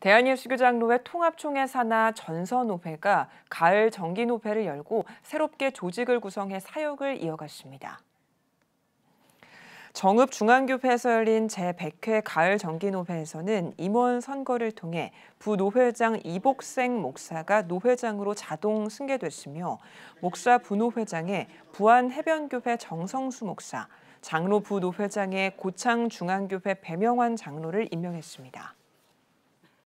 대한예술교장로회 통합총회 산하 전선노회가 가을 정기노회를 열고 새롭게 조직을 구성해 사역을 이어갔습니다. 정읍중앙교회에서 열린 제100회 가을 정기노회에서는 임원 선거를 통해 부노회장 이복생 목사가 노회장으로 자동 승계됐으며 목사 부노회장에 부안해변교회 정성수 목사, 장로 부노회장에 고창중앙교회 배명환 장로를 임명했습니다.